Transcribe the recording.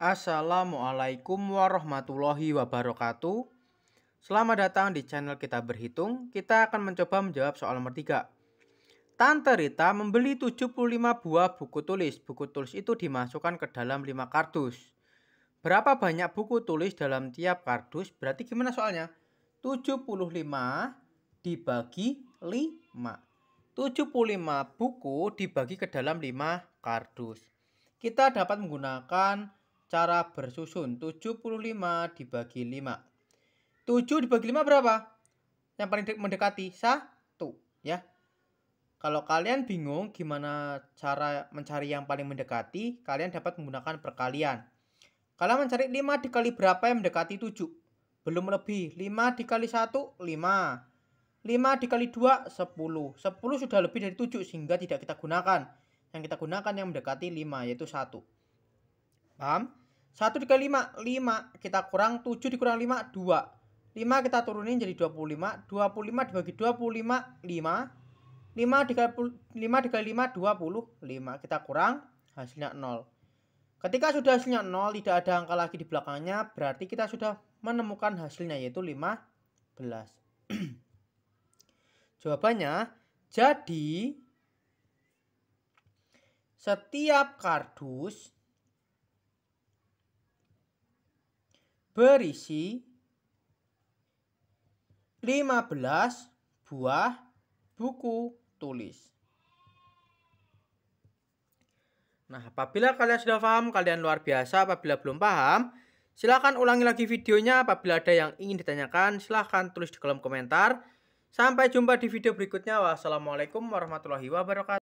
Assalamualaikum warahmatullahi wabarakatuh. Selamat datang di channel Kita Berhitung. Kita akan mencoba menjawab soal nomor 3. Tante Rita membeli 75 buah buku tulis. Buku tulis itu dimasukkan ke dalam 5 kardus. Berapa banyak buku tulis dalam tiap kardus? Berarti gimana soalnya? 75 dibagi 5. 75 buku dibagi ke dalam 5 kardus. Kita dapat menggunakan cara bersusun 75 dibagi 5. 7 dibagi 5 berapa? Yang paling mendekati 1 ya. Kalau kalian bingung gimana cara mencari yang paling mendekati, kalian dapat menggunakan perkalian. Kalian mencari 5 dikali berapa yang mendekati 7? Belum lebih. 5 dikali 1, 5. 5 dikali 2, 10. 10 sudah lebih dari 7 sehingga tidak kita gunakan. Yang kita gunakan yang mendekati 5 yaitu 1. Paham? 1 dikali 5, 5 kita kurang 7 dikurang 5, 2 5 kita turunin jadi 25 25 dibagi 25, 5 5 dikali, 5 dikali 5, 25 Kita kurang hasilnya 0 Ketika sudah hasilnya 0, tidak ada angka lagi di belakangnya Berarti kita sudah menemukan hasilnya yaitu 15 Jawabannya Jadi Setiap kardus berisi 15 buah buku tulis. Nah, apabila kalian sudah paham, kalian luar biasa. Apabila belum paham, silakan ulangi lagi videonya. Apabila ada yang ingin ditanyakan, silakan tulis di kolom komentar. Sampai jumpa di video berikutnya. Wassalamualaikum warahmatullahi wabarakatuh.